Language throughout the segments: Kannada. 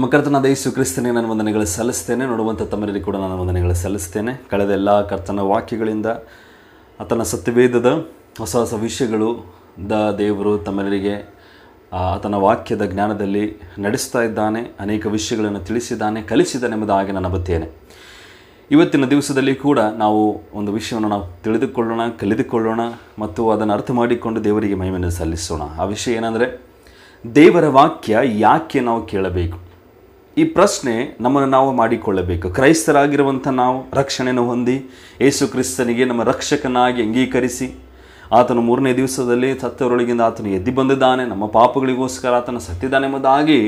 ನಮ್ಮ ಕರ್ತನಾದ ಯೇಸು ಕ್ರಿಸ್ತನಿಗೆ ನಾನು ವಂದನೆಗಳು ಸಲ್ಲಿಸ್ತೇನೆ ನೋಡುವಂಥ ತಮ್ಮರಲ್ಲಿ ಕೂಡ ನಾನು ವಂದನೆಗಳು ಸಲ್ಲಿಸ್ತೇನೆ ಕಳೆದ ಎಲ್ಲ ಕರ್ತನ ವಾಕ್ಯಗಳಿಂದ ಆತನ ಸತ್ಯವೇದದ ಹೊಸ ಹೊಸ ವಿಷಯಗಳು ದ ದೇವರು ತಮ್ಮರಿಗೆ ಆತನ ವಾಕ್ಯದ ಜ್ಞಾನದಲ್ಲಿ ನಡೆಸ್ತಾ ಇದ್ದಾನೆ ಅನೇಕ ವಿಷಯಗಳನ್ನು ತಿಳಿಸಿದ್ದಾನೆ ಹಾಗೆ ನಾನು ಬತ್ತೇನೆ ಇವತ್ತಿನ ದಿವಸದಲ್ಲಿ ಕೂಡ ನಾವು ಒಂದು ವಿಷಯವನ್ನು ನಾವು ತಿಳಿದುಕೊಳ್ಳೋಣ ಕಲಿದುಕೊಳ್ಳೋಣ ಮತ್ತು ಅದನ್ನು ಅರ್ಥ ಮಾಡಿಕೊಂಡು ದೇವರಿಗೆ ಮಹಿಮೆಯನ್ನು ಸಲ್ಲಿಸೋಣ ಆ ವಿಷಯ ಏನಂದರೆ ದೇವರ ವಾಕ್ಯ ಯಾಕೆ ನಾವು ಕೇಳಬೇಕು ಈ ಪ್ರಶ್ನೆ ನಮ್ಮನ್ನು ನಾವು ಮಾಡಿಕೊಳ್ಳಬೇಕು ಕ್ರೈಸ್ತರಾಗಿರುವಂಥ ನಾವು ರಕ್ಷಣೆಯನ್ನು ಹೊಂದಿ ಯೇಸು ಕ್ರಿಸ್ತನಿಗೆ ನಮ್ಮ ರಕ್ಷಕನಾಗಿ ಅಂಗೀಕರಿಸಿ ಆತನು ಮೂರನೇ ದಿವಸದಲ್ಲಿ ಸತ್ತವರೊಳಗಿಂದ ಆತನು ಎದ್ದು ಬಂದಿದ್ದಾನೆ ನಮ್ಮ ಪಾಪಗಳಿಗೋಸ್ಕರ ಆತನ ಎಂಬುದಾಗಿ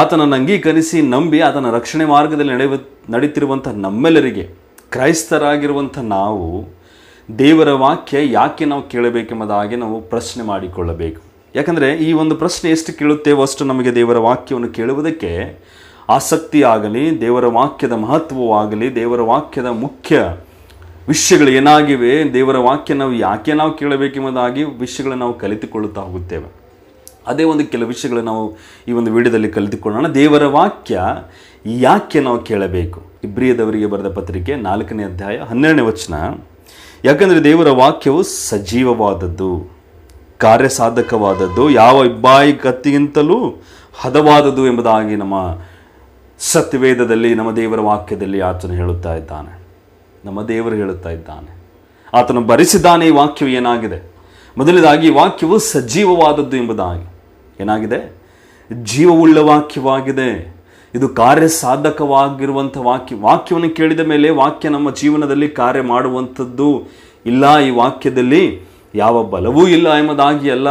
ಆತನನ್ನು ಅಂಗೀಕರಿಸಿ ನಂಬಿ ಆತನ ರಕ್ಷಣೆ ಮಾರ್ಗದಲ್ಲಿ ನಡೆಯುವ ನಡೀತಿರುವಂಥ ನಮ್ಮೆಲ್ಲರಿಗೆ ಕ್ರೈಸ್ತರಾಗಿರುವಂಥ ನಾವು ದೇವರ ವಾಕ್ಯ ಯಾಕೆ ನಾವು ಕೇಳಬೇಕೆಂಬುದಾಗಿ ನಾವು ಪ್ರಶ್ನೆ ಮಾಡಿಕೊಳ್ಳಬೇಕು ಯಾಕಂದರೆ ಈ ಒಂದು ಪ್ರಶ್ನೆ ಎಷ್ಟು ಕೇಳುತ್ತೇವೋ ಅಷ್ಟು ನಮಗೆ ದೇವರ ವಾಕ್ಯವನ್ನು ಕೇಳುವುದಕ್ಕೆ ಆಸಕ್ತಿ ಆಗಲಿ ದೇವರ ವಾಕ್ಯದ ಮಹತ್ವವಾಗಲಿ ದೇವರ ವಾಕ್ಯದ ಮುಖ್ಯ ವಿಷಯಗಳು ಏನಾಗಿವೆ ದೇವರ ವಾಕ್ಯ ನಾವು ಯಾಕೆ ನಾವು ಕೇಳಬೇಕೆಂಬುದಾಗಿ ವಿಷಯಗಳನ್ನು ನಾವು ಕಲಿತುಕೊಳ್ಳುತ್ತಾ ಹೋಗುತ್ತೇವೆ ಅದೇ ಒಂದು ಕೆಲವು ವಿಷಯಗಳು ನಾವು ಈ ಒಂದು ವಿಡಿಯೋದಲ್ಲಿ ಕಲಿತುಕೊಳ್ಳೋಣ ದೇವರ ವಾಕ್ಯ ಯಾಕೆ ನಾವು ಕೇಳಬೇಕು ಇಬ್ರಿಯದವರಿಗೆ ಬರೆದ ಪತ್ರಿಕೆ ನಾಲ್ಕನೇ ಅಧ್ಯಾಯ ಹನ್ನೆರಡನೇ ವಚನ ಯಾಕಂದರೆ ದೇವರ ವಾಕ್ಯವು ಸಜೀವವಾದದ್ದು ಕಾರ್ಯಸಾಧಕವಾದದ್ದು ಯಾವ ಇಬ್ಬಾಯಿ ಕತ್ತಿಗಿಂತಲೂ ಹದವಾದದ್ದು ಎಂಬುದಾಗಿ ನಮ್ಮ ಸತ್ಯವೇದದಲ್ಲಿ ನಮ್ಮ ದೇವರ ವಾಕ್ಯದಲ್ಲಿ ಆತನು ಹೇಳುತ್ತಾ ಇದ್ದಾನೆ ನಮ್ಮ ದೇವರು ಹೇಳುತ್ತಾ ಇದ್ದಾನೆ ಆತನು ಭರಿಸಿದ್ದಾನೆ ಈ ವಾಕ್ಯವು ಏನಾಗಿದೆ ಮೊದಲನೇದಾಗಿ ವಾಕ್ಯವು ಸಜೀವವಾದದ್ದು ಎಂಬುದಾಗಿ ಏನಾಗಿದೆ ಜೀವವುಳ್ಳ ವಾಕ್ಯವಾಗಿದೆ ಇದು ಕಾರ್ಯ ಸಾಧಕವಾಗಿರುವಂಥ ವಾಕ್ಯ ವಾಕ್ಯವನ್ನು ಕೇಳಿದ ಮೇಲೆ ವಾಕ್ಯ ನಮ್ಮ ಜೀವನದಲ್ಲಿ ಕಾರ್ಯ ಮಾಡುವಂಥದ್ದು ಇಲ್ಲ ಈ ವಾಕ್ಯದಲ್ಲಿ ಯಾವ ಬಲವೂ ಇಲ್ಲ ಎಂಬುದಾಗಿ ಅಲ್ಲ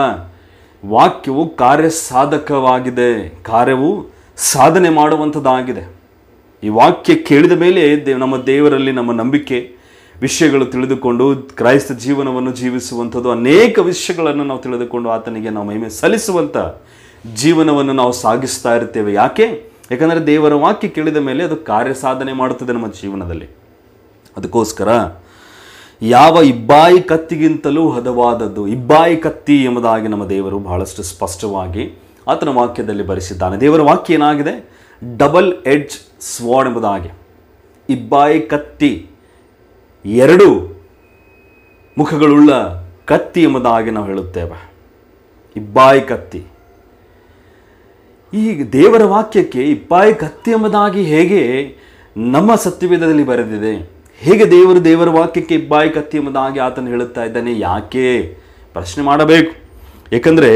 ವಾಕ್ಯವು ಕಾರ್ಯ ಸಾಧಕವಾಗಿದೆ ಕಾರ್ಯವು ಸಾಧನೆ ಮಾಡುವಂಥದ್ದಾಗಿದೆ ಈ ವಾಕ್ಯ ಕೇಳಿದ ಮೇಲೆ ದೇ ನಮ್ಮ ದೇವರಲ್ಲಿ ನಮ್ಮ ನಂಬಿಕೆ ವಿಷಯಗಳು ತಿಳಿದುಕೊಂಡು ಕ್ರೈಸ್ತ ಜೀವನವನ್ನು ಜೀವಿಸುವಂಥದ್ದು ಅನೇಕ ವಿಷಯಗಳನ್ನು ನಾವು ತಿಳಿದುಕೊಂಡು ಆತನಿಗೆ ನಾವು ಮಹಿಮೆ ಸಲ್ಲಿಸುವಂಥ ಜೀವನವನ್ನು ನಾವು ಸಾಗಿಸ್ತಾ ಇರ್ತೇವೆ ಯಾಕೆ ಯಾಕಂದರೆ ದೇವರ ವಾಕ್ಯ ಕೇಳಿದ ಮೇಲೆ ಅದು ಕಾರ್ಯ ಸಾಧನೆ ಮಾಡುತ್ತದೆ ನಮ್ಮ ಜೀವನದಲ್ಲಿ ಅದಕ್ಕೋಸ್ಕರ ಯಾವ ಇಬ್ಬಾಯಿ ಕತ್ತಿಗಿಂತಲೂ ಹದವಾದದ್ದು ಇಬ್ಬಾಯಿ ಕತ್ತಿ ಎಂಬುದಾಗಿ ನಮ್ಮ ದೇವರು ಬಹಳಷ್ಟು ಸ್ಪಷ್ಟವಾಗಿ ಆತನ ವಾಕ್ಯದಲ್ಲಿ ಬರೆಸಿದ್ದಾನೆ ದೇವರ ವಾಕ್ಯ ಏನಾಗಿದೆ ಡಬಲ್ ಎಡ್ಜ್ ಸ್ವಾಡ್ ಎಂಬುದಾಗಿ ಇಬ್ಬಾಯಿ ಕತ್ತಿ ಎರಡು ಮುಖಗಳುಳ್ಳ ಕತ್ತಿ ಎಂಬುದಾಗಿ ನಾವು ಹೇಳುತ್ತೇವೆ ಇಬ್ಬಾಯಿ ಕತ್ತಿ ಈ ದೇವರ ವಾಕ್ಯಕ್ಕೆ ಇಬ್ಬಾಯಿ ಕತ್ತಿ ಎಂಬುದಾಗಿ ಹೇಗೆ ನಮ್ಮ ಸತ್ಯವೇದದಲ್ಲಿ ಬರೆದಿದೆ ಹೇಗೆ ದೇವರು ದೇವರ ವಾಕ್ಯಕ್ಕೆ ಇಬ್ಬಾಯಿ ಕತ್ತಿ ಎಂಬುದಾಗಿ ಆತನು ಹೇಳುತ್ತಾ ಇದ್ದಾನೆ ಯಾಕೆ ಪ್ರಶ್ನೆ ಮಾಡಬೇಕು ಏಕೆಂದರೆ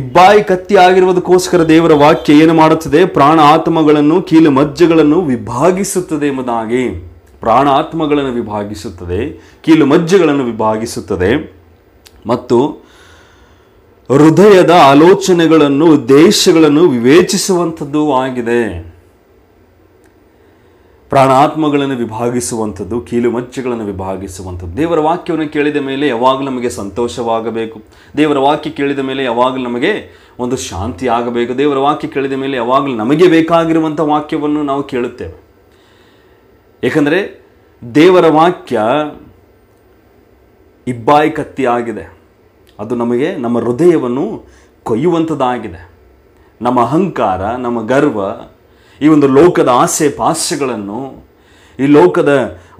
ಇಬ್ಬಾಯಿ ಕತ್ತಿ ಆಗಿರುವುದಕ್ಕೋಸ್ಕರ ದೇವರ ವಾಕ್ಯ ಏನು ಮಾಡುತ್ತದೆ ಪ್ರಾಣ ಆತ್ಮಗಳನ್ನು ಕೀಲು ಮಜ್ಜೆಗಳನ್ನು ವಿಭಾಗಿಸುತ್ತದೆ ಎಂಬುದಾಗಿ ಪ್ರಾಣ ಆತ್ಮಗಳನ್ನು ವಿಭಾಗಿಸುತ್ತದೆ ಕೀಲು ಮಜ್ಜೆಗಳನ್ನು ವಿಭಾಗಿಸುತ್ತದೆ ಮತ್ತು ಹೃದಯದ ಆಲೋಚನೆಗಳನ್ನು ಉದ್ದೇಶಗಳನ್ನು ವಿವೇಚಿಸುವಂಥದ್ದು ಆಗಿದೆ ಪ್ರಾಣಾತ್ಮಗಳನ್ನು ವಿಭಾಗಿಸುವಂಥದ್ದು ಕೀಲು ವಿಭಾಗಿಸುವಂಥದ್ದು ದೇವರ ವಾಕ್ಯವನ್ನು ಕೇಳಿದ ಮೇಲೆ ಯಾವಾಗಲೂ ನಮಗೆ ಸಂತೋಷವಾಗಬೇಕು ದೇವರ ವಾಕ್ಯ ಕೇಳಿದ ಮೇಲೆ ಯಾವಾಗಲೂ ನಮಗೆ ಒಂದು ಶಾಂತಿ ಆಗಬೇಕು ದೇವರ ವಾಕ್ಯ ಕೇಳಿದ ಮೇಲೆ ಯಾವಾಗಲೂ ನಮಗೆ ಬೇಕಾಗಿರುವಂಥ ವಾಕ್ಯವನ್ನು ನಾವು ಕೇಳುತ್ತೇವೆ ಏಕೆಂದರೆ ದೇವರ ವಾಕ್ಯ ಇಬ್ಬಾಯಿ ಕತ್ತಿ ಆಗಿದೆ ಅದು ನಮಗೆ ನಮ್ಮ ಹೃದಯವನ್ನು ಕೊಯ್ಯುವಂಥದ್ದಾಗಿದೆ ನಮ್ಮ ಅಹಂಕಾರ ನಮ್ಮ ಗರ್ವ ಈ ಒಂದು ಲೋಕದ ಆಸೆ ಪಾಸೆಗಳನ್ನು ಈ ಲೋಕದ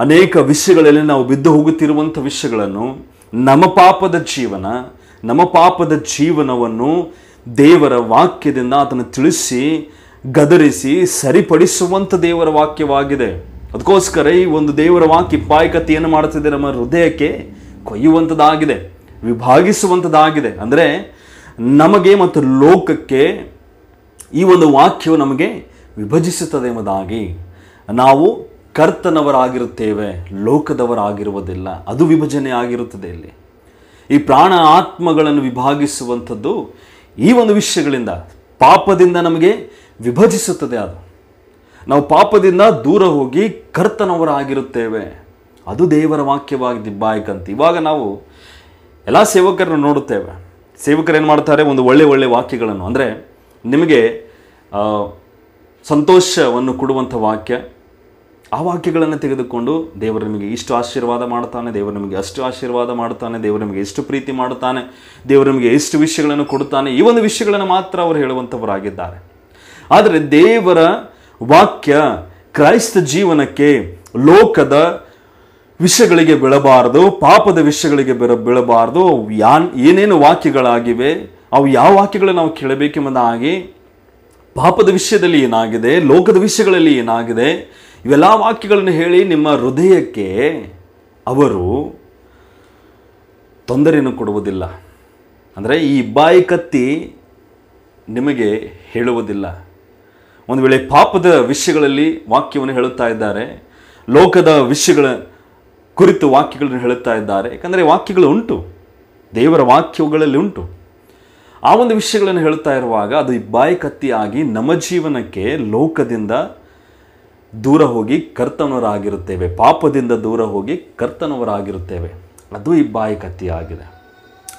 ಅನೇಕ ವಿಷಯಗಳಲ್ಲಿ ನಾವು ಬಿದ್ದು ಹೋಗುತ್ತಿರುವಂಥ ವಿಷಯಗಳನ್ನು ನಮ್ಮ ಪಾಪದ ಜೀವನ ನಮ್ಮ ಪಾಪದ ಜೀವನವನ್ನು ದೇವರ ವಾಕ್ಯದಿಂದ ಅದನ್ನು ತಿಳಿಸಿ ಗದರಿಸಿ ಸರಿಪಡಿಸುವಂಥ ದೇವರ ವಾಕ್ಯವಾಗಿದೆ ಅದಕ್ಕೋಸ್ಕರ ಈ ಒಂದು ದೇವರ ವಾಕ್ಯ ಪಾಯಕತೆಯನ್ನು ಮಾಡುತ್ತಿದೆ ನಮ್ಮ ಹೃದಯಕ್ಕೆ ಕೊಯ್ಯುವಂಥದ್ದಾಗಿದೆ ವಿಭಾಗಿಸುವಂಥದ್ದಾಗಿದೆ ಅಂದರೆ ನಮಗೆ ಮತ್ತು ಲೋಕಕ್ಕೆ ಈ ಒಂದು ವಾಕ್ಯವು ನಮಗೆ ವಿಭಜಿಸುತ್ತದೆ ಎಂಬುದಾಗಿ ನಾವು ಕರ್ತನವರಾಗಿರುತ್ತೇವೆ ಲೋಕದವರಾಗಿರುವುದಿಲ್ಲ ಅದು ವಿಭಜನೆ ಆಗಿರುತ್ತದೆ ಇಲ್ಲಿ ಈ ಪ್ರಾಣ ಆತ್ಮಗಳನ್ನು ವಿಭಾಗಿಸುವಂಥದ್ದು ಈ ಒಂದು ವಿಷಯಗಳಿಂದ ಪಾಪದಿಂದ ನಮಗೆ ವಿಭಜಿಸುತ್ತದೆ ಅದು ನಾವು ಪಾಪದಿಂದ ದೂರ ಹೋಗಿ ಕರ್ತನವರಾಗಿರುತ್ತೇವೆ ಅದು ದೇವರ ವಾಕ್ಯವಾಗಿ ಅಂತ ಇವಾಗ ನಾವು ಎಲ್ಲ ಸೇವಕರನ್ನು ನೋಡುತ್ತೇವೆ ಸೇವಕರು ಏನು ಮಾಡ್ತಾರೆ ಒಂದು ಒಳ್ಳೆ ಒಳ್ಳೆ ವಾಕ್ಯಗಳನ್ನು ಅಂದರೆ ನಿಮಗೆ ಸಂತೋಷವನ್ನು ಕೊಡುವಂಥ ವಾಕ್ಯ ಆ ವಾಕ್ಯಗಳನ್ನು ತೆಗೆದುಕೊಂಡು ದೇವರು ನಿಮಗೆ ಇಷ್ಟು ಆಶೀರ್ವಾದ ಮಾಡ್ತಾನೆ ದೇವರು ನಿಮಗೆ ಅಷ್ಟು ಆಶೀರ್ವಾದ ಮಾಡ್ತಾನೆ ದೇವರು ನಿಮಗೆ ಎಷ್ಟು ಪ್ರೀತಿ ಮಾಡುತ್ತಾನೆ ದೇವರು ನಿಮಗೆ ಎಷ್ಟು ವಿಷಯಗಳನ್ನು ಕೊಡುತ್ತಾನೆ ಈ ಒಂದು ವಿಷಯಗಳನ್ನು ಮಾತ್ರ ಅವರು ಹೇಳುವಂಥವರಾಗಿದ್ದಾರೆ ಆದರೆ ದೇವರ ವಾಕ್ಯ ಕ್ರೈಸ್ತ ಜೀವನಕ್ಕೆ ಲೋಕದ ವಿಷಯಗಳಿಗೆ ಬೆಳಬಾರದು ಪಾಪದ ವಿಷಯಗಳಿಗೆ ಬೆರ ಬೀಳಬಾರ್ದು ಯಾನ್ ಏನೇನು ವಾಕ್ಯಗಳಾಗಿವೆ ಅವು ಯಾವ ವಾಕ್ಯಗಳನ್ನು ನಾವು ಕೇಳಬೇಕೆಂಬುದಾಗಿ ಪಾಪದ ವಿಷಯದಲ್ಲಿ ಏನಾಗಿದೆ ಲೋಕದ ವಿಷಯಗಳಲ್ಲಿ ಏನಾಗಿದೆ ಇವೆಲ್ಲ ವಾಕ್ಯಗಳನ್ನು ಹೇಳಿ ನಿಮ್ಮ ಹೃದಯಕ್ಕೆ ಅವರು ತೊಂದರೆಯನ್ನು ಕೊಡುವುದಿಲ್ಲ ಅಂದರೆ ಈ ಬಾಯಿ ಕತ್ತಿ ನಿಮಗೆ ಹೇಳುವುದಿಲ್ಲ ಒಂದು ವೇಳೆ ಪಾಪದ ವಿಷಯಗಳಲ್ಲಿ ವಾಕ್ಯವನ್ನು ಹೇಳುತ್ತಾ ಇದ್ದಾರೆ ಲೋಕದ ವಿಷಯಗಳ ಕುರಿತು ವಾಕ್ಯಗಳನ್ನು ಹೇಳುತ್ತಾ ಇದ್ದಾರೆ ಯಾಕಂದರೆ ವಾಕ್ಯಗಳು ಉಂಟು ದೇವರ ವಾಕ್ಯಗಳಲ್ಲಿ ಉಂಟು ಆ ಒಂದು ವಿಷಯಗಳನ್ನು ಹೇಳ್ತಾ ಇರುವಾಗ ಅದು ಬಾಯಿ ಕತ್ತಿಯಾಗಿ ನಮ್ಮ ಜೀವನಕ್ಕೆ ಲೋಕದಿಂದ ದೂರ ಹೋಗಿ ಕರ್ತನವರಾಗಿರುತ್ತೇವೆ ಪಾಪದಿಂದ ದೂರ ಹೋಗಿ ಕರ್ತನವರಾಗಿರುತ್ತೇವೆ ಅದು ಈ ಬಾಯಿ ಕತ್ತಿ ಆಗಿದೆ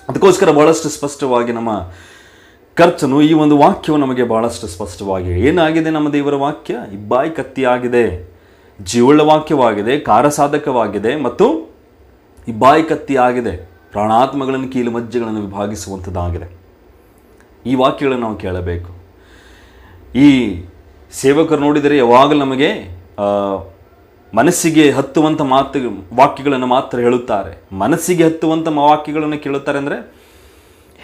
ಅದಕ್ಕೋಸ್ಕರ ಭಾಳಷ್ಟು ಸ್ಪಷ್ಟವಾಗಿ ನಮ್ಮ ಕರ್ತನು ಈ ಒಂದು ವಾಕ್ಯವು ನಮಗೆ ಭಾಳಷ್ಟು ಸ್ಪಷ್ಟವಾಗಿ ಏನಾಗಿದೆ ನಮ್ಮ ದೇವರ ವಾಕ್ಯ ಇಬ್ಬಾಯಿ ಕತ್ತಿಯಾಗಿದೆ ಜೀವಳ ವಾಕ್ಯವಾಗಿದೆ ಕಾರಸಾಧಕವಾಗಿದೆ ಮತ್ತು ಇಬ್ಬಾಯಿ ಕತ್ತಿಯಾಗಿದೆ ಪ್ರಾಣಾತ್ಮಗಳನ್ನು ಕೀಲು ಮಜ್ಜೆಗಳನ್ನು ವಿಭಾಗಿಸುವಂಥದ್ದಾಗಿದೆ ಈ ವಾಕ್ಯಗಳನ್ನು ನಾವು ಕೇಳಬೇಕು ಈ ಸೇವಕರು ನೋಡಿದರೆ ಯಾವಾಗಲೂ ನಮಗೆ ಮನಸ್ಸಿಗೆ ಹತ್ತುವಂಥ ಮಾತು ವಾಕ್ಯಗಳನ್ನು ಮಾತ್ರ ಹೇಳುತ್ತಾರೆ ಮನಸ್ಸಿಗೆ ಹತ್ತುವಂಥ ವಾಕ್ಯಗಳನ್ನು ಕೇಳುತ್ತಾರೆ ಅಂದರೆ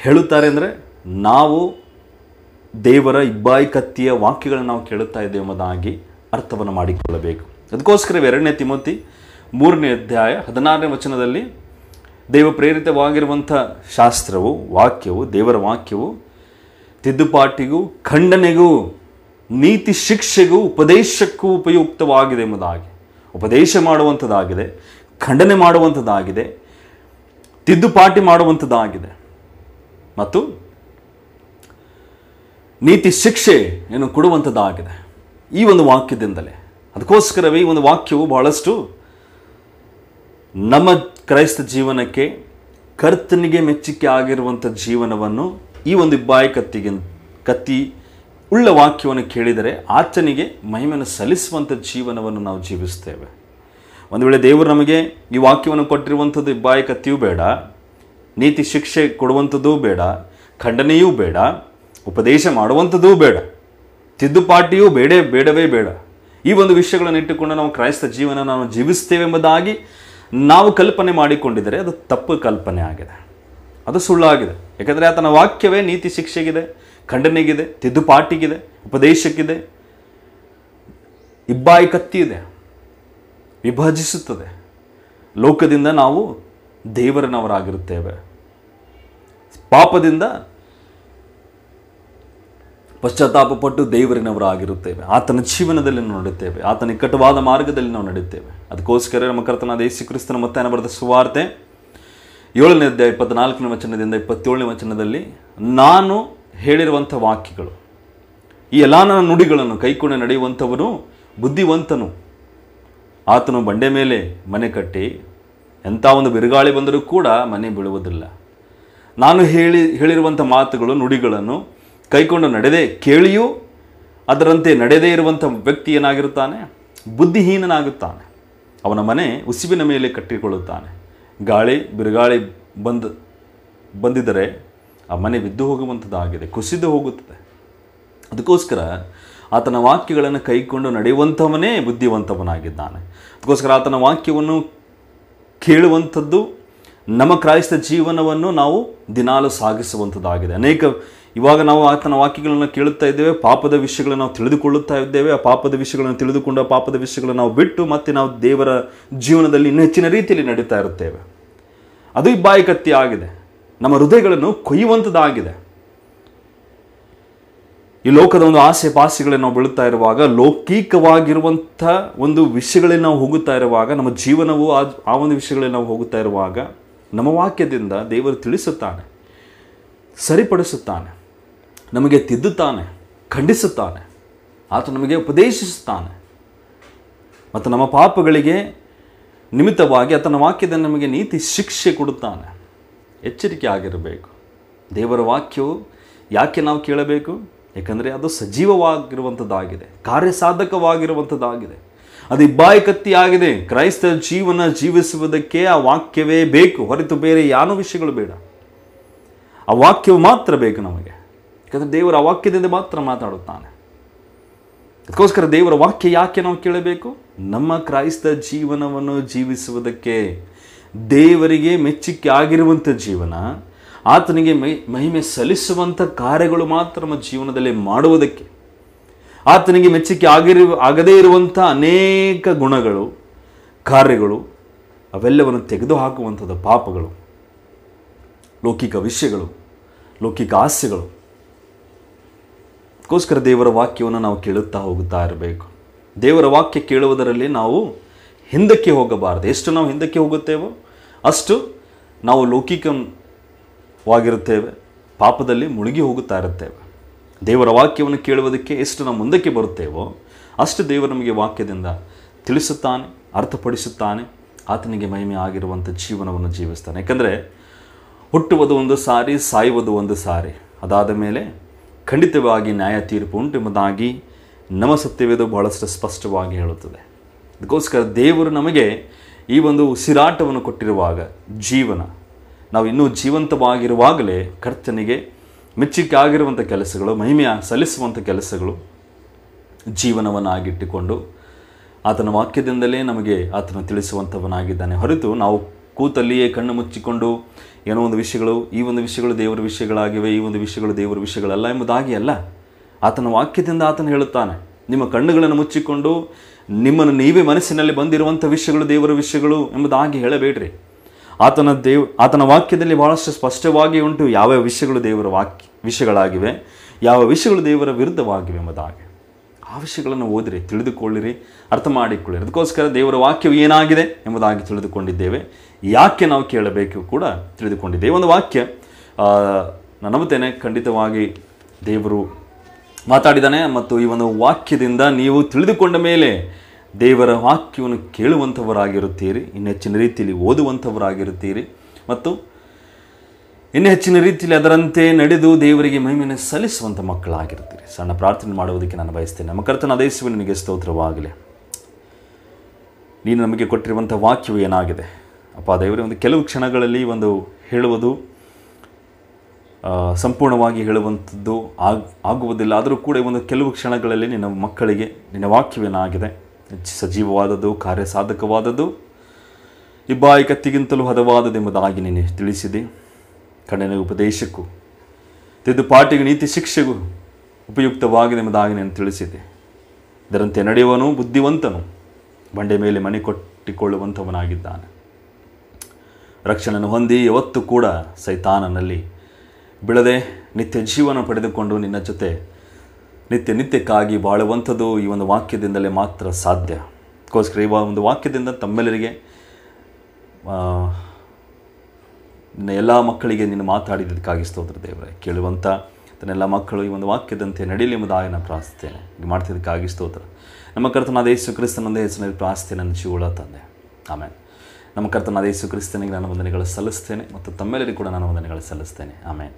ಹೇಳುತ್ತಾರೆ ಅಂದರೆ ನಾವು ದೇವರ ಇಬ್ಬಾಯಿ ಕತ್ತಿಯ ವಾಕ್ಯಗಳನ್ನು ನಾವು ಕೇಳುತ್ತಾ ಇದ್ದೇವೆ ಎಂಬುದಾಗಿ ಅರ್ಥವನ್ನು ಮಾಡಿಕೊಳ್ಳಬೇಕು ಅದಕ್ಕೋಸ್ಕರ ಎರಡನೇ ತಿಮೋತಿ ಮೂರನೇ ಅಧ್ಯಾಯ ಹದಿನಾರನೇ ವಚನದಲ್ಲಿ ದೇವ ಪ್ರೇರಿತವಾಗಿರುವಂಥ ಶಾಸ್ತ್ರವು ವಾಕ್ಯವು ದೇವರ ವಾಕ್ಯವು ತಿದ್ದುಪಾಟಿಗೂ ಖಂಡನೆಗೂ ನೀತಿ ಶಿಕ್ಷೆಗೂ ಉಪದೇಶಕ್ಕೂ ಉಪಯುಕ್ತವಾಗಿದೆ ಎಂಬುದಾಗಿ ಉಪದೇಶ ಮಾಡುವಂಥದ್ದಾಗಿದೆ ಖಂಡನೆ ಮಾಡುವಂಥದ್ದಾಗಿದೆ ತಿದ್ದುಪಾಟಿ ಮಾಡುವಂಥದ್ದಾಗಿದೆ ಮತ್ತು ನೀತಿ ಶಿಕ್ಷೆ ಏನು ಕೊಡುವಂಥದ್ದಾಗಿದೆ ಈ ಒಂದು ವಾಕ್ಯದಿಂದಲೇ ಅದಕ್ಕೋಸ್ಕರವೇ ಈ ಒಂದು ವಾಕ್ಯವು ಬಹಳಷ್ಟು ನಮ್ಮ ಕ್ರೈಸ್ತ ಜೀವನಕ್ಕೆ ಕರ್ತನಿಗೆ ಮೆಚ್ಚುಗೆ ಆಗಿರುವಂಥ ಜೀವನವನ್ನು ಈ ಒಂದು ಇಬ್ಬಾಯಿ ಕತ್ತಿಗೆ ಕತ್ತಿ ಉಳ್ಳ ವಾಕ್ಯವನ್ನು ಕೇಳಿದರೆ ಆತನಿಗೆ ಮಹಿಮೆಯನ್ನು ಸಲ್ಲಿಸುವಂಥ ಜೀವನವನ್ನು ನಾವು ಜೀವಿಸ್ತೇವೆ ಒಂದು ವೇಳೆ ದೇವರು ನಮಗೆ ಈ ವಾಕ್ಯವನ್ನು ಕೊಟ್ಟಿರುವಂಥದ್ದು ಇಬ್ಬಾಯಿ ಕತ್ತಿಯೂ ಬೇಡ ನೀತಿ ಶಿಕ್ಷೆ ಕೊಡುವಂಥದ್ದೂ ಬೇಡ ಖಂಡನೆಯೂ ಬೇಡ ಉಪದೇಶ ಮಾಡುವಂಥದ್ದೂ ಬೇಡ ತಿದ್ದುಪಾಟಿಯೂ ಬೇಡ ಬೇಡವೇ ಬೇಡ ಈ ಒಂದು ವಿಷಯಗಳನ್ನು ಇಟ್ಟುಕೊಂಡು ನಾವು ಕ್ರೈಸ್ತ ಜೀವನ ನಾವು ಜೀವಿಸ್ತೇವೆ ಎಂಬುದಾಗಿ ನಾವು ಕಲ್ಪನೆ ಮಾಡಿಕೊಂಡಿದ್ದರೆ ಅದು ತಪ್ಪು ಕಲ್ಪನೆ ಆಗಿದೆ ಅದು ಸುಳ್ಳಾಗಿದೆ ಯಾಕಂದರೆ ಆತನ ವಾಕ್ಯವೇ ನೀತಿ ಶಿಕ್ಷೆಗಿದೆ ಖಂಡನೆಗಿದೆ ತಿದ್ದುಪಾಟಿಗಿದೆ ಉಪದೇಶಕ್ಕಿದೆ ಇಬ್ಬಾಯಿ ಕತ್ತಿ ಇದೆ ವಿಭಜಿಸುತ್ತದೆ ಲೋಕದಿಂದ ನಾವು ದೇವರನವರಾಗಿರುತ್ತೇವೆ ಪಾಪದಿಂದ ಪಶ್ಚಾತ್ತಾಪ ಪಟ್ಟು ದೇವರಿನವರಾಗಿರುತ್ತೇವೆ ಆತನ ಜೀವನದಲ್ಲಿ ನಾವು ನಡೆಯುತ್ತೇವೆ ಆತನ ಇಕ್ಕಟವಾದ ಮಾರ್ಗದಲ್ಲಿ ನಾವು ನಡೆಯುತ್ತೇವೆ ಅದಕ್ಕೋಸ್ಕರ ನಮ್ಮ ಕರ್ತನಾದ ಯೇಸು ಕ್ರಿಸ್ತನ ಮತ್ತೆ ಬರೆದ ಸುವಾರ್ತೆ ಏಳನೇ ಅಧ್ಯಾಯ ಇಪ್ಪತ್ತ್ನಾಲ್ಕನೇ ವಚನದಿಂದ ಇಪ್ಪತ್ತೇಳನೇ ವಚನದಲ್ಲಿ ನಾನು ಹೇಳಿರುವಂಥ ವಾಕ್ಯಗಳು ಈ ಎಲ್ಲ ನನ್ನ ನುಡಿಗಳನ್ನು ಕೈಕೊಂಡು ನಡೆಯುವಂಥವನು ಬುದ್ಧಿವಂತನು ಆತನು ಬಂಡೆ ಮೇಲೆ ಮನೆ ಕಟ್ಟಿ ಎಂಥ ಒಂದು ಬಿರುಗಾಳಿ ಬಂದರೂ ಕೂಡ ಮನೆ ಬೀಳುವುದಿಲ್ಲ ನಾನು ಹೇಳಿ ಹೇಳಿರುವಂಥ ಮಾತುಗಳು ನುಡಿಗಳನ್ನು ಕೈಕೊಂಡು ನಡೆದೇ ಕೇಳಿಯೂ ಅದರಂತೆ ನಡೆದೇ ಇರುವಂಥ ವ್ಯಕ್ತಿ ಏನಾಗಿರುತ್ತಾನೆ ಬುದ್ಧಿಹೀನನಾಗುತ್ತಾನೆ ಅವನ ಮನೆ ಉಸಿವಿನ ಮೇಲೆ ಕಟ್ಟಿಕೊಳ್ಳುತ್ತಾನೆ ಗಾಳಿ ಬಿರುಗಾಳಿ ಬಂದು ಬಂದಿದ್ದರೆ ಆ ಮನೆ ಬಿದ್ದು ಹೋಗುವಂಥದ್ದಾಗಿದೆ ಕುಸಿದು ಹೋಗುತ್ತದೆ ಅದಕ್ಕೋಸ್ಕರ ಆತನ ವಾಕ್ಯಗಳನ್ನು ಕೈಕೊಂಡು ನಡೆಯುವಂಥವನೇ ಬುದ್ಧಿವಂತವನಾಗಿದ್ದಾನೆ ಅದಕ್ಕೋಸ್ಕರ ಆತನ ವಾಕ್ಯವನ್ನು ಕೇಳುವಂಥದ್ದು ನಮ್ಮ ಕ್ರೈಸ್ತ ಜೀವನವನ್ನು ನಾವು ದಿನಾಲು ಸಾಗಿಸುವಂಥದ್ದಾಗಿದೆ ಅನೇಕ ಇವಾಗ ನಾವು ಆತನ ವಾಕ್ಯಗಳನ್ನು ಕೇಳುತ್ತಾ ಇದ್ದೇವೆ ಪಾಪದ ವಿಷಯಗಳನ್ನು ನಾವು ತಿಳಿದುಕೊಳ್ಳುತ್ತಾ ಇದ್ದೇವೆ ಆ ಪಾಪದ ವಿಷಯಗಳನ್ನು ತಿಳಿದುಕೊಂಡು ಆ ಪಾಪದ ವಿಷಯಗಳನ್ನು ನಾವು ಬಿಟ್ಟು ಮತ್ತೆ ನಾವು ದೇವರ ಜೀವನದಲ್ಲಿ ನೆಚ್ಚಿನ ರೀತಿಯಲ್ಲಿ ನಡೀತಾ ಇರುತ್ತೇವೆ ಅದು ಬಾಯಿ ಕತ್ತಿ ಆಗಿದೆ ನಮ್ಮ ಹೃದಯಗಳನ್ನು ಕೊಯ್ಯುವಂಥದ್ದಾಗಿದೆ ಈ ಲೋಕದ ಒಂದು ಆಸೆ ಪಾಸೆಗಳನ್ನು ನಾವು ಬೀಳುತ್ತಾ ಇರುವಾಗ ಲೌಕಿಕವಾಗಿರುವಂಥ ಒಂದು ವಿಷಯಗಳಲ್ಲಿ ನಾವು ಹೋಗುತ್ತಾ ಇರುವಾಗ ನಮ್ಮ ಜೀವನವು ಆ ಒಂದು ವಿಷಯಗಳಲ್ಲಿ ನಾವು ಹೋಗುತ್ತಾ ಇರುವಾಗ ನಮ್ಮ ವಾಕ್ಯದಿಂದ ದೇವರು ತಿಳಿಸುತ್ತಾನೆ ಸರಿಪಡಿಸುತ್ತಾನೆ ನಮಗೆ ತಿದ್ದುತ್ತಾನೆ ಖಂಡಿಸುತ್ತಾನೆ ಆತ ನಮಗೆ ಉಪದೇಶಿಸುತ್ತಾನೆ ಮತ್ತು ನಮ್ಮ ಪಾಪಗಳಿಗೆ ನಿಮಿತ್ತವಾಗಿ ಆತನ ವಾಕ್ಯದ ನಮಗೆ ನೀತಿ ಶಿಕ್ಷೆ ಕೊಡುತ್ತಾನೆ ಎಚ್ಚರಿಕೆ ಆಗಿರಬೇಕು ದೇವರ ವಾಕ್ಯವು ಯಾಕೆ ನಾವು ಕೇಳಬೇಕು ಏಕೆಂದರೆ ಅದು ಸಜೀವವಾಗಿರುವಂಥದ್ದಾಗಿದೆ ಕಾರ್ಯಸಾಧಕವಾಗಿರುವಂಥದ್ದಾಗಿದೆ ಅದು ಇಬ್ಬಾಯಿ ಕತ್ತಿಯಾಗಿದೆ ಕ್ರೈಸ್ತ ಜೀವನ ಜೀವಿಸುವುದಕ್ಕೆ ಆ ವಾಕ್ಯವೇ ಬೇಕು ಹೊರತು ಬೇರೆ ಯಾವ ವಿಷಯಗಳು ಬೇಡ ಆ ವಾಕ್ಯವು ಮಾತ್ರ ಬೇಕು ನಮಗೆ ಯಾಕಂದರೆ ದೇವರ ಆ ವಾಕ್ಯದಿಂದ ಮಾತ್ರ ಮಾತಾಡುತ್ತಾನೆ ಅದಕ್ಕೋಸ್ಕರ ದೇವರ ವಾಕ್ಯ ಯಾಕೆ ನಾವು ಕೇಳಬೇಕು ನಮ್ಮ ಕ್ರೈಸ್ತ ಜೀವನವನ್ನು ಜೀವಿಸುವುದಕ್ಕೆ ದೇವರಿಗೆ ಮೆಚ್ಚುಗೆ ಆಗಿರುವಂಥ ಜೀವನ ಆತನಿಗೆ ಮೈ ಮಹಿಮೆ ಸಲ್ಲಿಸುವಂಥ ಕಾರ್ಯಗಳು ಮಾತ್ರ ನಮ್ಮ ಜೀವನದಲ್ಲಿ ಮಾಡುವುದಕ್ಕೆ ಆತನಿಗೆ ಮೆಚ್ಚುಗೆ ಆಗಿರುವ ಆಗದೇ ಇರುವಂಥ ಅನೇಕ ಗುಣಗಳು ಕಾರ್ಯಗಳು ಅವೆಲ್ಲವನ್ನು ತೆಗೆದುಹಾಕುವಂಥದ್ದು ಪಾಪಗಳು ಲೌಕಿಕ ವಿಷಯಗಳು ಲೌಕಿಕ ಆಸೆಗಳು ಅದಕ್ಕೋಸ್ಕರ ದೇವರ ವಾಕ್ಯವನ್ನು ನಾವು ಕೇಳುತ್ತಾ ಹೋಗುತ್ತಾ ಇರಬೇಕು ದೇವರ ವಾಕ್ಯ ಕೇಳುವುದರಲ್ಲಿ ನಾವು ಹಿಂದಕ್ಕೆ ಹೋಗಬಾರದು ಎಷ್ಟು ನಾವು ಹಿಂದಕ್ಕೆ ಹೋಗುತ್ತೇವೋ ಅಷ್ಟು ನಾವು ಲೌಕಿಕವಾಗಿರುತ್ತೇವೆ ಪಾಪದಲ್ಲಿ ಮುಳುಗಿ ಹೋಗುತ್ತಾ ಇರುತ್ತೇವೆ ದೇವರ ವಾಕ್ಯವನ್ನು ಕೇಳುವುದಕ್ಕೆ ಎಷ್ಟು ನಾವು ಮುಂದಕ್ಕೆ ಬರುತ್ತೇವೋ ಅಷ್ಟು ದೇವರು ನಮಗೆ ವಾಕ್ಯದಿಂದ ತಿಳಿಸುತ್ತಾನೆ ಅರ್ಥಪಡಿಸುತ್ತಾನೆ ಆತನಿಗೆ ಮಹಿಮೆ ಆಗಿರುವಂಥ ಜೀವನವನ್ನು ಜೀವಿಸ್ತಾನೆ ಯಾಕಂದರೆ ಹುಟ್ಟುವುದು ಒಂದು ಸಾರಿ ಸಾಯುವುದು ಒಂದು ಸಾರಿ ಅದಾದ ಮೇಲೆ ಖಂಡಿತವಾಗಿ ನ್ಯಾಯ ತೀರ್ಪು ಉಂಟು ಎಂಬುದಾಗಿ ನಮ್ಮ ಸತ್ಯವೇದ ಬಹಳಷ್ಟು ಸ್ಪಷ್ಟವಾಗಿ ಹೇಳುತ್ತದೆ ಅದಕ್ಕೋಸ್ಕರ ದೇವರು ನಮಗೆ ಈ ಒಂದು ಉಸಿರಾಟವನ್ನು ಕೊಟ್ಟಿರುವಾಗ ಜೀವನ ನಾವು ಇನ್ನೂ ಜೀವಂತವಾಗಿರುವಾಗಲೇ ಕರ್ತನಿಗೆ ಮೆಚ್ಚುಗೆ ಆಗಿರುವಂಥ ಕೆಲಸಗಳು ಮಹಿಮೆಯ ಸಲ್ಲಿಸುವಂಥ ಕೆಲಸಗಳು ಜೀವನವನ್ನಾಗಿಟ್ಟುಕೊಂಡು ಆತನ ವಾಕ್ಯದಿಂದಲೇ ನಮಗೆ ಆತನ ತಿಳಿಸುವಂಥವನಾಗಿದ್ದಾನೆ ಹೊರತು ನಾವು ಕೂತಲ್ಲಿಯೇ ಕಣ್ಣು ಮುಚ್ಚಿಕೊಂಡು ಏನೋ ಒಂದು ವಿಷಯಗಳು ಈ ಒಂದು ವಿಷಯಗಳು ದೇವರ ವಿಷಯಗಳಾಗಿವೆ ಈ ಒಂದು ವಿಷಯಗಳು ದೇವರ ವಿಷಯಗಳಲ್ಲ ಎಂಬುದಾಗಿ ಅಲ್ಲ ಆತನ ವಾಕ್ಯದಿಂದ ಆತನು ಹೇಳುತ್ತಾನೆ ನಿಮ್ಮ ಕಣ್ಣುಗಳನ್ನು ಮುಚ್ಚಿಕೊಂಡು ನಿಮ್ಮನ್ನು ನೀವೇ ಮನಸ್ಸಿನಲ್ಲಿ ಬಂದಿರುವಂಥ ವಿಷಯಗಳು ದೇವರ ವಿಷಯಗಳು ಎಂಬುದಾಗಿ ಹೇಳಬೇಡ್ರಿ ಆತನ ದೇವ್ ಆತನ ವಾಕ್ಯದಲ್ಲಿ ಭಾಳಷ್ಟು ಸ್ಪಷ್ಟವಾಗಿ ಉಂಟು ಯಾವ ವಿಷಯಗಳು ದೇವರ ವಾಕ್ಯ ವಿಷಯಗಳಾಗಿವೆ ಯಾವ ವಿಷಯಗಳು ದೇವರ ವಿರುದ್ಧವಾಗಿವೆ ಎಂಬುದಾಗಿ ಆ ವಿಷಯಗಳನ್ನು ಓದಿರಿ ತಿಳಿದುಕೊಳ್ಳಿರಿ ಅರ್ಥ ಮಾಡಿಕೊಳ್ಳಿರಿ ಅದಕ್ಕೋಸ್ಕರ ದೇವರ ವಾಕ್ಯವು ಏನಾಗಿದೆ ಎಂಬುದಾಗಿ ತಿಳಿದುಕೊಂಡಿದ್ದೇವೆ ಯಾಕೆ ನಾವು ಕೇಳಬೇಕು ಕೂಡ ತಿಳಿದುಕೊಂಡಿದ್ದೇವೆ ಒಂದು ವಾಕ್ಯ ನಾನು ನಂಬುತ್ತೇನೆ ಖಂಡಿತವಾಗಿ ದೇವರು ಮಾತಾಡಿದ್ದಾನೆ ಮತ್ತು ಈ ಒಂದು ವಾಕ್ಯದಿಂದ ನೀವು ತಿಳಿದುಕೊಂಡ ಮೇಲೆ ದೇವರ ವಾಕ್ಯವನ್ನು ಕೇಳುವಂಥವರಾಗಿರುತ್ತೀರಿ ಇನ್ನೆಚ್ಚಿನ ರೀತಿಯಲ್ಲಿ ಓದುವಂಥವರಾಗಿರುತ್ತೀರಿ ಮತ್ತು ಇನ್ನು ಹೆಚ್ಚಿನ ರೀತಿಯಲ್ಲಿ ಅದರಂತೆ ನಡೆದು ದೇವರಿಗೆ ಮಹಿಮೆಯನ್ನು ಸಲ್ಲಿಸುವಂಥ ಮಕ್ಕಳಾಗಿರ್ತೀರಿ ಸಣ್ಣ ಪ್ರಾರ್ಥನೆ ಮಾಡುವುದಕ್ಕೆ ನಾನು ಬಯಸ್ತೇನೆ ನಮ್ಮ ಕರ್ತನ ಅದೇಸುವ ನಿನಗೆ ಸ್ತೋತ್ರವಾಗಲಿ ನೀನು ನಮಗೆ ಕೊಟ್ಟಿರುವಂಥ ವಾಕ್ಯವು ಏನಾಗಿದೆ ಅಪ್ಪ ದೇವರೇ ಒಂದು ಕೆಲವು ಕ್ಷಣಗಳಲ್ಲಿ ಒಂದು ಹೇಳುವುದು ಸಂಪೂರ್ಣವಾಗಿ ಹೇಳುವಂಥದ್ದು ಆಗ ಆಗುವುದಿಲ್ಲ ಆದರೂ ಕೂಡ ಒಂದು ಕೆಲವು ಕ್ಷಣಗಳಲ್ಲಿ ನಿನ್ನ ಮಕ್ಕಳಿಗೆ ನಿನ್ನ ವಾಕ್ಯವೇನಾಗಿದೆ ಸಜೀವವಾದದ್ದು ಕಾರ್ಯಸಾಧಕವಾದದ್ದು ಇಬ್ಬಾಯಿ ಕತ್ತಿಗಿಂತಲೂ ಹದವಾದದೆಂಬುದಾಗಿ ನೀನು ತಿಳಿಸಿದೆ ಕಣ್ಣನ ಉಪದೇಶಕ್ಕೂ ತಿದ್ದುಪಾಟಿಗೆ ನೀತಿ ಶಿಕ್ಷೆಗೂ ಉಪಯುಕ್ತವಾಗಿದೆ ಎಂಬುದಾಗಿ ನಾನು ತಿಳಿಸಿದೆ ಇದರಂತೆ ನಡೆಯುವನು ಬುದ್ಧಿವಂತನು ಬಂಡೆ ಮೇಲೆ ಮನೆ ಕೊಟ್ಟಿಕೊಳ್ಳುವಂಥವನಾಗಿದ್ದಾನೆ ರಕ್ಷಣೆಯನ್ನು ಹೊಂದಿ ಯಾವತ್ತೂ ಕೂಡ ಸೈತಾನನಲ್ಲಿ ಬಿಳದೆ ನಿತ್ಯ ಜೀವನ ಪಡೆದುಕೊಂಡು ನಿನ್ನ ಜೊತೆ ನಿತ್ಯ ನಿತ್ಯಕ್ಕಾಗಿ ಬಾಳುವಂಥದ್ದು ಈ ಒಂದು ವಾಕ್ಯದಿಂದಲೇ ಮಾತ್ರ ಸಾಧ್ಯ ಅದಕ್ಕೋಸ್ಕರ ಈ ಒಂದು ವಾಕ್ಯದಿಂದ ತಮ್ಮೆಲ್ಲರಿಗೆ ನಿನ್ನ ಎಲ್ಲ ಮಕ್ಕಳಿಗೆ ನೀನು ಮಾತಾಡಿದ್ದಕ್ಕಾಗಿ ಸ್ತೋತ್ರ ದೇವರೇ ಕೇಳುವಂಥ ತನ್ನೆಲ್ಲ ಮಕ್ಕಳು ಈ ಒಂದು ವಾಕ್ಯದಂತೆ ನಡೀಲಿ ಎಂಬುದು ಆಯನ ಪ್ರಾರ್ಥಿಸ್ತೇನೆ ನೀನು ಮಾಡ್ತಿದ್ದಕ್ಕಾಗಿ ಸ್ತೋತ್ರ ನಮ್ಮ ಕರ್ತನಾದ ಯೇಸು ಕ್ರಿಸ್ತನೊಂದೇ ಹೆಸರಿನಲ್ಲಿ ಪ್ರಾರ್ಥನೆ ನನ್ನ ಶಿವಳ ತಂದೆ ಆಮೇಲೆ ನಮ್ಮ ಕರ್ತನಾದ ಯೇಸು ಕ್ರಿಸ್ತನಿಗೆ ನಾನು ವಂದನೆಗಳು ಸಲ್ಲಿಸ್ತೇನೆ ಮತ್ತು ತಮ್ಮೆಲ್ಲರಿಗೂ ಕೂಡ ನಾನು ವಂದನೆಗಳು ಸಲ್ಲಿಸ್ತೇನೆ ಆಮೇಲೆ